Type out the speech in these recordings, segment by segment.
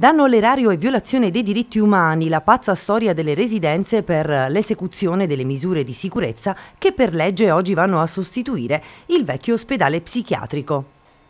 Danno all'erario e violazione dei diritti umani, la pazza storia delle residenze per l'esecuzione delle misure di sicurezza che per legge oggi vanno a sostituire il vecchio ospedale psichiatrico.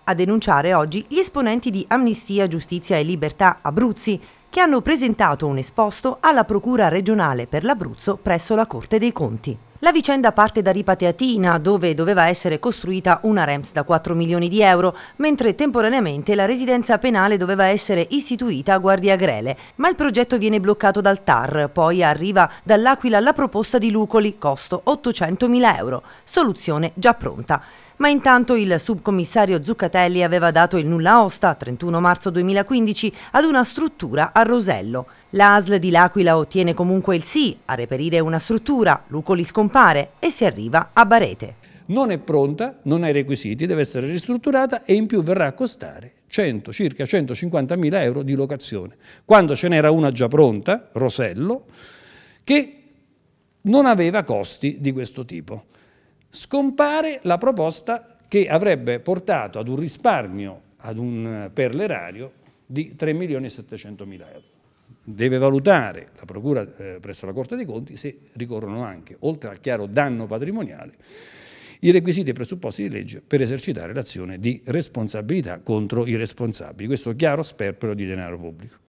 A denunciare oggi gli esponenti di Amnistia, Giustizia e Libertà Abruzzi, che hanno presentato un esposto alla Procura regionale per l'Abruzzo presso la Corte dei Conti. La vicenda parte da Ripateatina, dove doveva essere costruita una REMS da 4 milioni di euro, mentre temporaneamente la residenza penale doveva essere istituita a Guardia Grele. Ma il progetto viene bloccato dal TAR, poi arriva dall'Aquila la proposta di Lucoli, costo 800 mila euro, soluzione già pronta. Ma intanto il subcommissario Zuccatelli aveva dato il nulla osta, 31 marzo 2015, ad una struttura a Rosello. L'ASL di L'Aquila ottiene comunque il sì a reperire una struttura, Lucoli scomparso scompare e si arriva a Barete. Non è pronta, non ha i requisiti, deve essere ristrutturata e in più verrà a costare 100, circa 150 mila euro di locazione. Quando ce n'era una già pronta, Rosello, che non aveva costi di questo tipo. Scompare la proposta che avrebbe portato ad un risparmio ad un, eh, per l'erario di 3 milioni e 700 mila euro deve valutare la Procura eh, presso la Corte dei Conti se ricorrono anche, oltre al chiaro danno patrimoniale, i requisiti e i presupposti di legge per esercitare l'azione di responsabilità contro i responsabili. Questo chiaro sperpero di denaro pubblico.